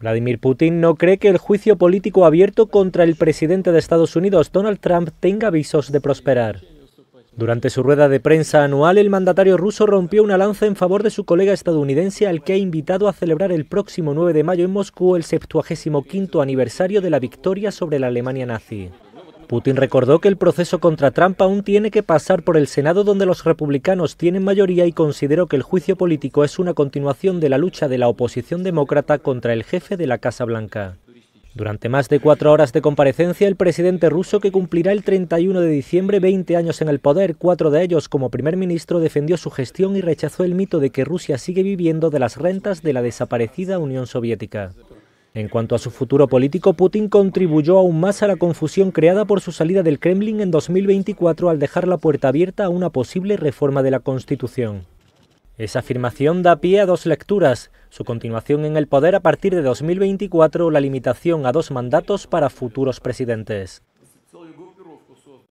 Vladimir Putin no cree que el juicio político abierto contra el presidente de Estados Unidos, Donald Trump, tenga visos de prosperar. Durante su rueda de prensa anual, el mandatario ruso rompió una lanza en favor de su colega estadounidense al que ha invitado a celebrar el próximo 9 de mayo en Moscú el 75 aniversario de la victoria sobre la Alemania nazi. Putin recordó que el proceso contra Trump aún tiene que pasar por el Senado donde los republicanos tienen mayoría y consideró que el juicio político es una continuación de la lucha de la oposición demócrata contra el jefe de la Casa Blanca. Durante más de cuatro horas de comparecencia, el presidente ruso, que cumplirá el 31 de diciembre 20 años en el poder, cuatro de ellos como primer ministro, defendió su gestión y rechazó el mito de que Rusia sigue viviendo de las rentas de la desaparecida Unión Soviética. En cuanto a su futuro político, Putin contribuyó aún más a la confusión creada por su salida del Kremlin en 2024 al dejar la puerta abierta a una posible reforma de la Constitución. Esa afirmación da pie a dos lecturas, su continuación en el poder a partir de 2024 o la limitación a dos mandatos para futuros presidentes.